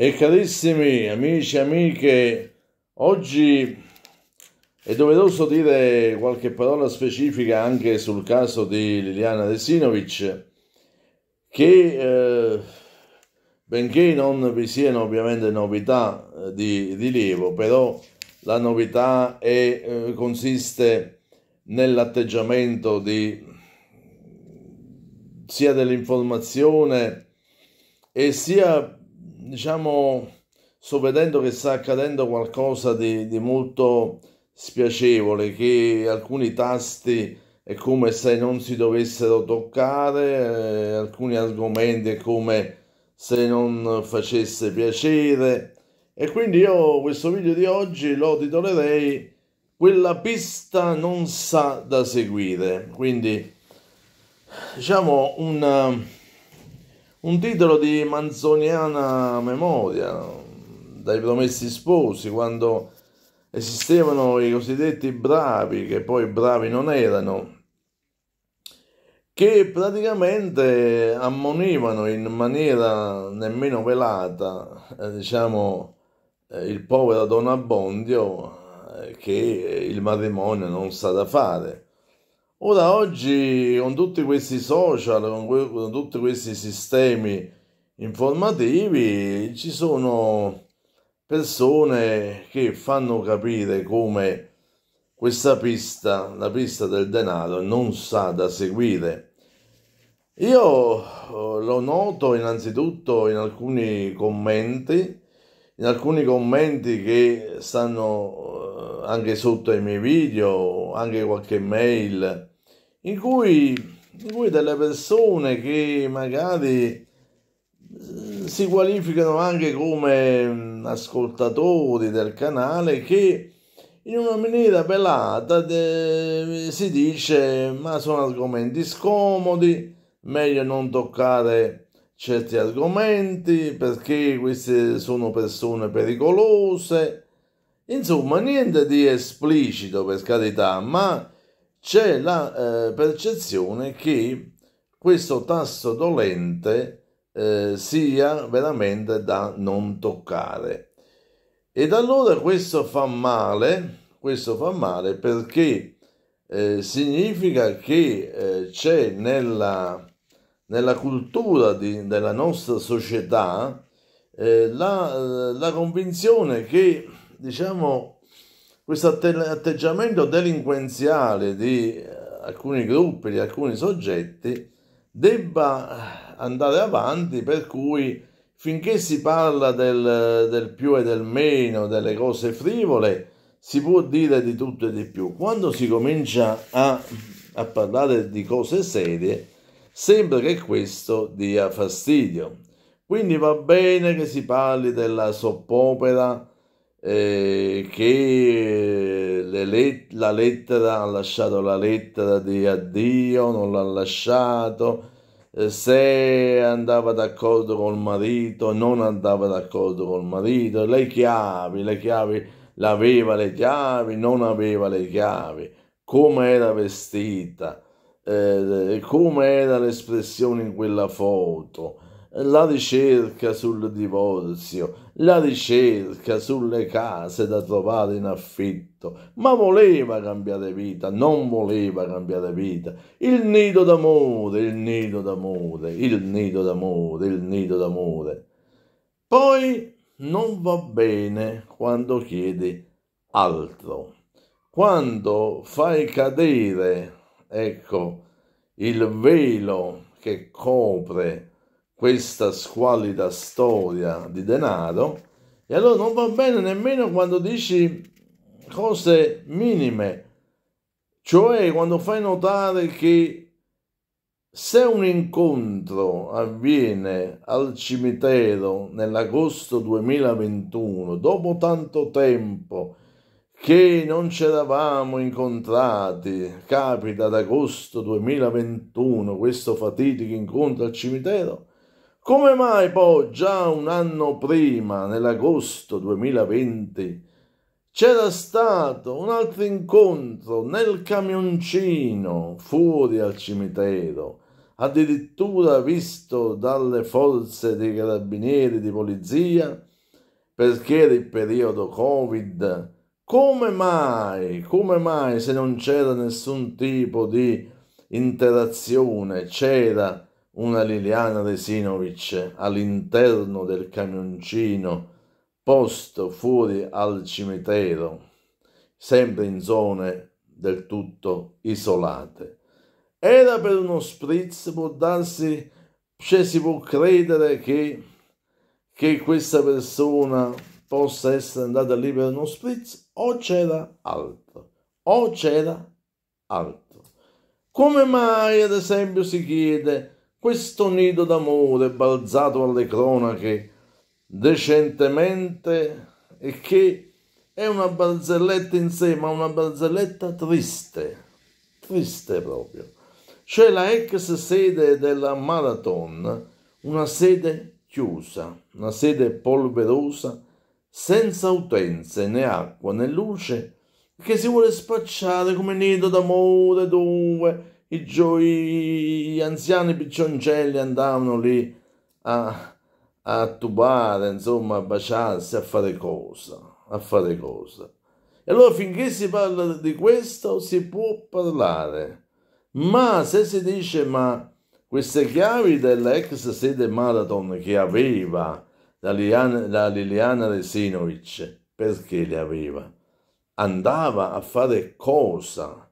E carissimi amici e amiche, oggi è doveroso dire qualche parola specifica anche sul caso di Liliana Desinovic, che eh, benché non vi siano ovviamente novità eh, di rilievo, però la novità è, eh, consiste nell'atteggiamento di, sia dell'informazione e sia diciamo, sto vedendo che sta accadendo qualcosa di, di molto spiacevole, che alcuni tasti è come se non si dovessero toccare, eh, alcuni argomenti è come se non facesse piacere. E quindi io questo video di oggi lo titolerei Quella pista non sa da seguire. Quindi diciamo un un titolo di manzoniana memoria dai promessi sposi quando esistevano i cosiddetti bravi che poi bravi non erano che praticamente ammonivano in maniera nemmeno velata eh, diciamo eh, il povero Don Abbondio eh, che il matrimonio non sa da fare Ora oggi con tutti questi social, con, que- con tutti questi sistemi informativi, ci sono persone che fanno capire come questa pista, la pista del denaro, non sa da seguire. Io eh, lo noto innanzitutto in alcuni commenti, in alcuni commenti che stanno eh, anche sotto ai miei video, anche qualche mail in cui, in cui delle persone che magari eh, si qualificano anche come mm, ascoltatori del canale che in una maniera pelata de, eh, si dice ma sono argomenti scomodi, meglio non toccare certi argomenti perché queste sono persone pericolose. Insomma, niente di esplicito per carità, ma c'è la eh, percezione che questo tasto dolente eh, sia veramente da non toccare. Ed allora questo fa male, questo fa male perché eh, significa che eh, c'è nella, nella cultura di, della nostra società eh, la, la convinzione che, diciamo, questo atteggiamento delinquenziale di eh, alcuni gruppi, di alcuni soggetti, debba andare avanti, per cui finché si parla del, del più e del meno, delle cose frivole, si può dire di tutto e di più. Quando si comincia a, a parlare di cose serie, sembra che questo dia fastidio. Quindi va bene che si parli della soppopera, eh, che let- la lettera ha lasciato la lettera di addio, non l'ha lasciato, eh, se andava d'accordo col marito, non andava d'accordo col marito, le chiavi, le chiavi, l'aveva le chiavi, non aveva le chiavi, come era vestita, eh, come era l'espressione in quella foto la ricerca sul divorzio, la ricerca sulle case da trovare in affitto, ma voleva cambiare vita, non voleva cambiare vita. Il nido d'amore, il nido d'amore, il nido d'amore, il nido d'amore. Poi non va bene quando chiedi altro. Quando fai cadere, ecco, il velo che copre questa squallida storia di denaro e allora non va bene nemmeno quando dici cose minime, cioè quando fai notare che se un incontro avviene al cimitero nell'agosto 2021, dopo tanto tempo che non ci eravamo incontrati, capita ad agosto 2021 questo fatidico incontro al cimitero, come mai poi già un anno prima, nell'agosto 2020, c'era stato un altro incontro nel camioncino fuori al cimitero, addirittura visto dalle forze dei carabinieri di polizia, perché era il periodo Covid. Come mai? Come mai se non c'era nessun tipo di interazione? C'era una Liliana Resinovic all'interno del camioncino posto fuori al cimitero, sempre in zone del tutto isolate. Era per uno spritz, può darsi, cioè si può credere che, che questa persona possa essere andata lì per uno spritz, o c'era altro, o c'era altro. Come mai, ad esempio, si chiede questo nido d'amore balzato alle cronache decentemente e che è una barzelletta in sé, ma una barzelletta triste, triste proprio. C'è la ex sede della Marathon, una sede chiusa, una sede polverosa, senza utenze né acqua né luce, che si vuole spacciare come nido d'amore dove i gioi, gli anziani piccioncelli andavano lì a, a tubare, insomma, a baciarsi, a fare cosa, a fare cosa. E allora finché si parla di questo si può parlare, ma se si dice ma queste chiavi dell'ex sede Marathon che aveva la Liliana, la Liliana Resinovic, perché le aveva? Andava a fare cosa?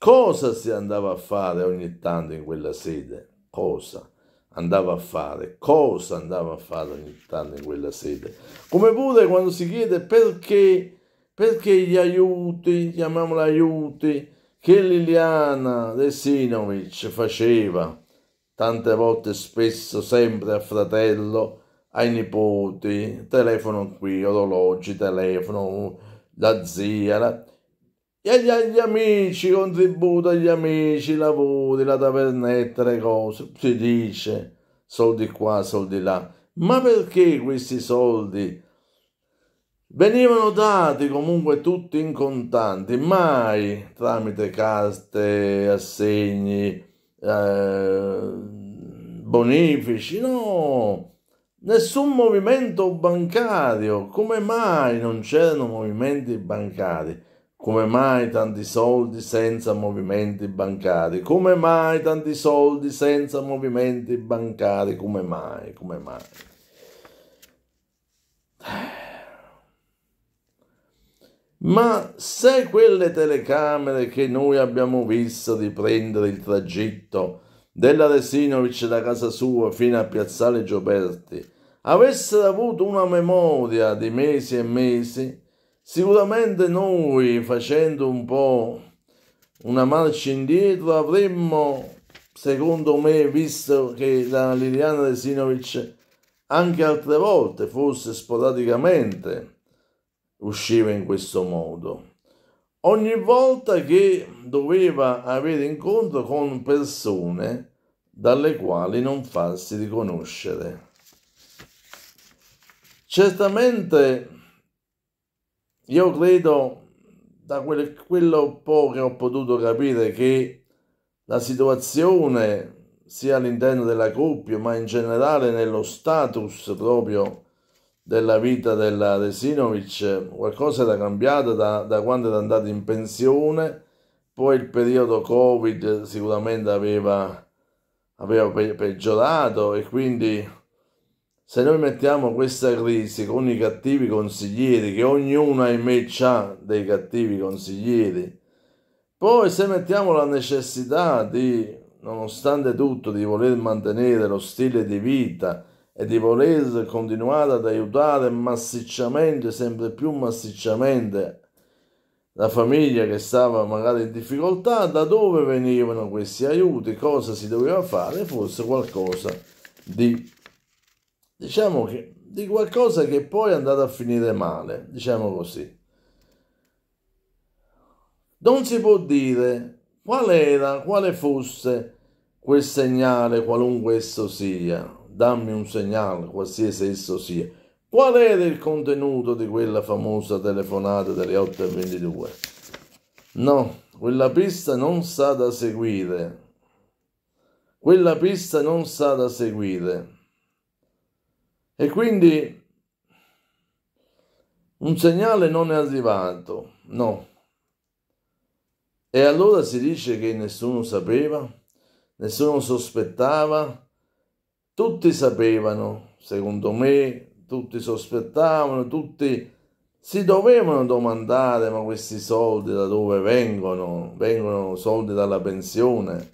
Cosa si andava a fare ogni tanto in quella sede? Cosa andava a fare? Cosa andava a fare ogni tanto in quella sede? Come pure quando si chiede perché, perché gli aiuti, chiamiamoli aiuti, che Liliana Resinovic faceva tante volte spesso sempre a fratello, ai nipoti, telefono qui, orologi, telefono, la zia, la... E agli, agli amici, contributo agli amici, lavori, la tavernetta, le cose, si dice soldi qua, soldi là. Ma perché questi soldi venivano dati comunque tutti in contanti, mai tramite carte, assegni, eh, bonifici, no, nessun movimento bancario, come mai non c'erano movimenti bancari? Come mai tanti soldi senza movimenti bancari? Come mai tanti soldi senza movimenti bancari? Come mai? Come mai? Ma se quelle telecamere che noi abbiamo visto di prendere il tragitto della Resinovic da casa sua fino a Piazzale Gioberti avessero avuto una memoria di mesi e mesi, Sicuramente noi facendo un po' una marcia indietro avremmo, secondo me, visto che la Liliana Resinovic anche altre volte, forse sporadicamente, usciva in questo modo. Ogni volta che doveva avere incontro con persone dalle quali non farsi riconoscere. Certamente io credo, da quel, quello un po' che ho potuto capire, che la situazione sia all'interno della coppia, ma in generale nello status proprio della vita della Resinovic, qualcosa era cambiato da, da quando era andato in pensione, poi il periodo Covid sicuramente aveva, aveva peggiorato e quindi se noi mettiamo questa crisi con i cattivi consiglieri, che ognuno ahimè ha dei cattivi consiglieri, poi se mettiamo la necessità di, nonostante tutto, di voler mantenere lo stile di vita e di voler continuare ad aiutare massicciamente, sempre più massicciamente, la famiglia che stava magari in difficoltà, da dove venivano questi aiuti, cosa si doveva fare, forse qualcosa di diciamo che di qualcosa che poi è andato a finire male, diciamo così. Non si può dire qual era, quale fosse quel segnale, qualunque esso sia, dammi un segnale, qualsiasi esso sia, qual era il contenuto di quella famosa telefonata delle 8.22? No, quella pista non sa da seguire, quella pista non sa da seguire. E quindi un segnale non è arrivato, no. E allora si dice che nessuno sapeva, nessuno sospettava, tutti sapevano, secondo me, tutti sospettavano, tutti si dovevano domandare ma questi soldi da dove vengono? Vengono soldi dalla pensione?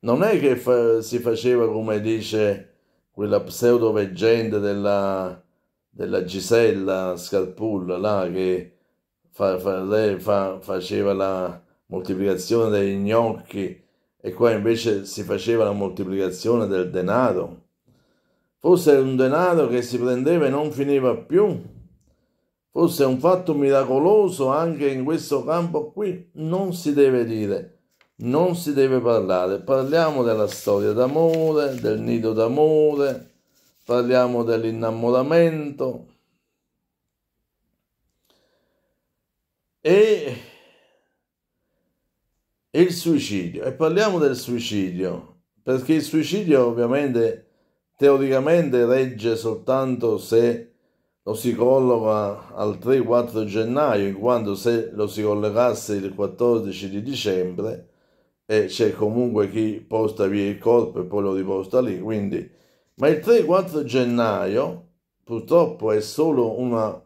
Non è che fa- si faceva come dice quella pseudo veggente della, della Gisella Scarpulla là che fa, fa, lei fa, faceva la moltiplicazione degli gnocchi e qua invece si faceva la moltiplicazione del denaro. Forse era un denaro che si prendeva e non finiva più. Forse è un fatto miracoloso anche in questo campo qui, non si deve dire non si deve parlare. Parliamo della storia d'amore, del nido d'amore, parliamo dell'innamoramento. E il suicidio. E parliamo del suicidio, perché il suicidio ovviamente teoricamente regge soltanto se lo si colloca al 3-4 gennaio, in quanto se lo si collegasse il 14 di dicembre e c'è comunque chi posta via il corpo e poi lo riposta lì, quindi... Ma il 3-4 gennaio purtroppo è solo una,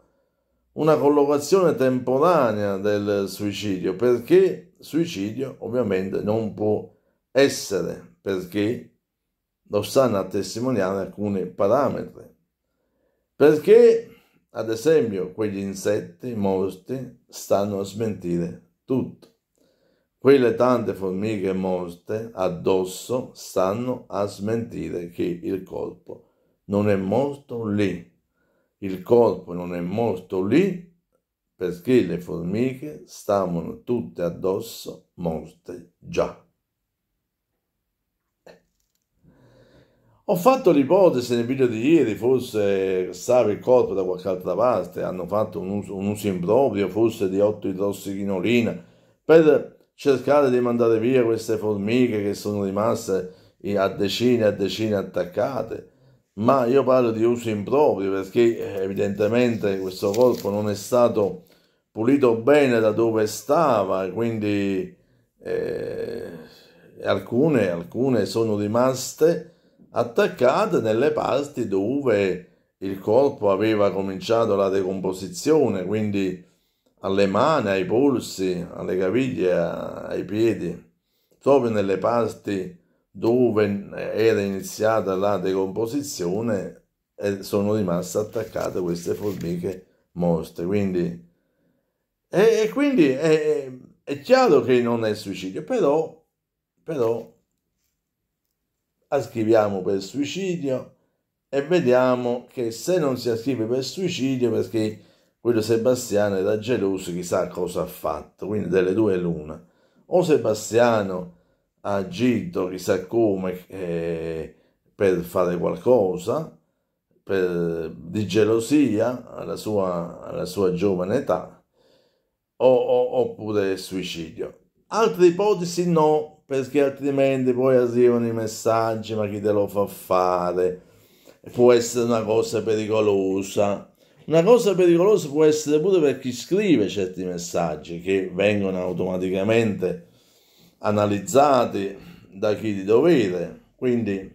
una collocazione temporanea del suicidio, perché suicidio ovviamente non può essere, perché lo stanno a testimoniare alcuni parametri. Perché, ad esempio, quegli insetti morti stanno a smentire tutto. Quelle tante formiche morte addosso stanno a smentire che il corpo non è morto lì. Il corpo non è morto lì perché le formiche stavano tutte addosso morte già. Ho fatto l'ipotesi nel video di ieri, forse stava il corpo da qualche altra parte, hanno fatto un uso, un uso improprio, forse di 8 idrossichinolina, per cercate di mandare via queste formiche che sono rimaste a decine e a decine attaccate, ma io parlo di uso improprio perché eh, evidentemente questo corpo non è stato pulito bene da dove stava, quindi eh, alcune, alcune sono rimaste attaccate nelle parti dove il corpo aveva cominciato la decomposizione, quindi alle mani, ai polsi, alle caviglie, ai piedi, proprio nelle parti dove era iniziata la decomposizione sono rimaste attaccate queste formiche morte. Quindi, e, e quindi è, è, chiaro che non è suicidio, però, però ascriviamo per suicidio e vediamo che se non si ascrive per suicidio perché quello Sebastiano era geloso, chissà cosa ha fatto, quindi delle due l'una. O Sebastiano ha agito chissà come eh, per fare qualcosa, per, di gelosia alla sua, alla sua giovane età, o, o, oppure suicidio. Altre ipotesi no, perché altrimenti poi arrivano i messaggi, ma chi te lo fa fare? Può essere una cosa pericolosa. Una cosa pericolosa può essere pure per chi scrive certi messaggi che vengono automaticamente analizzati da chi di dovere, quindi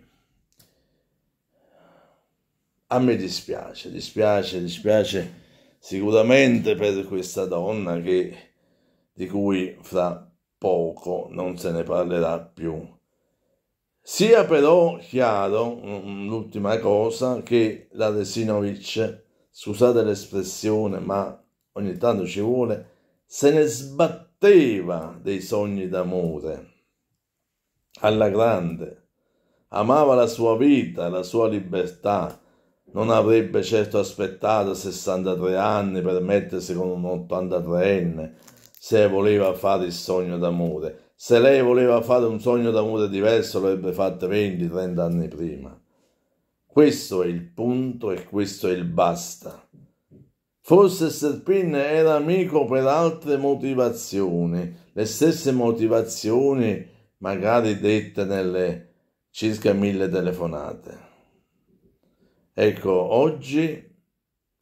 a me dispiace, dispiace, dispiace sicuramente per questa donna che, di cui fra poco non se ne parlerà più. Sia però chiaro, mm, mm, l'ultima cosa, che la Resinovic scusate l'espressione, ma ogni tanto ci vuole, se ne sbatteva dei sogni d'amore. Alla grande, amava la sua vita, la sua libertà. Non avrebbe certo aspettato 63 anni per mettersi con un 83enne se voleva fare il sogno d'amore. Se lei voleva fare un sogno d'amore diverso, l'avrebbe fatto 20-30 anni prima. Questo è il punto e questo è il basta. Forse Serpin era amico per altre motivazioni, le stesse motivazioni magari dette nelle circa mille telefonate. Ecco, oggi,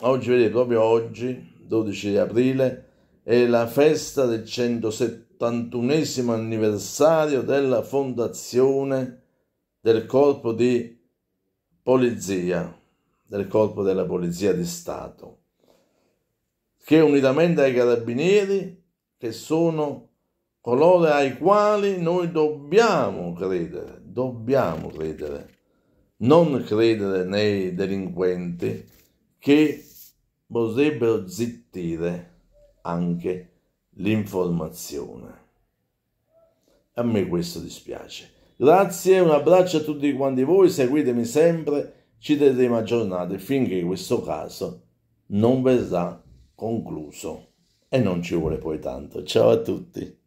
oggi vedete, proprio oggi, 12 di aprile, è la festa del 171 anniversario della fondazione del corpo di polizia, del corpo della Polizia di Stato, che unitamente ai carabinieri, che sono coloro ai quali noi dobbiamo credere, dobbiamo credere, non credere nei delinquenti che vorrebbero zittire anche l'informazione. A me questo dispiace. Grazie, un abbraccio a tutti quanti voi, seguitemi sempre, ci terremo aggiornati finché questo caso non verrà concluso. E non ci vuole poi tanto. Ciao a tutti.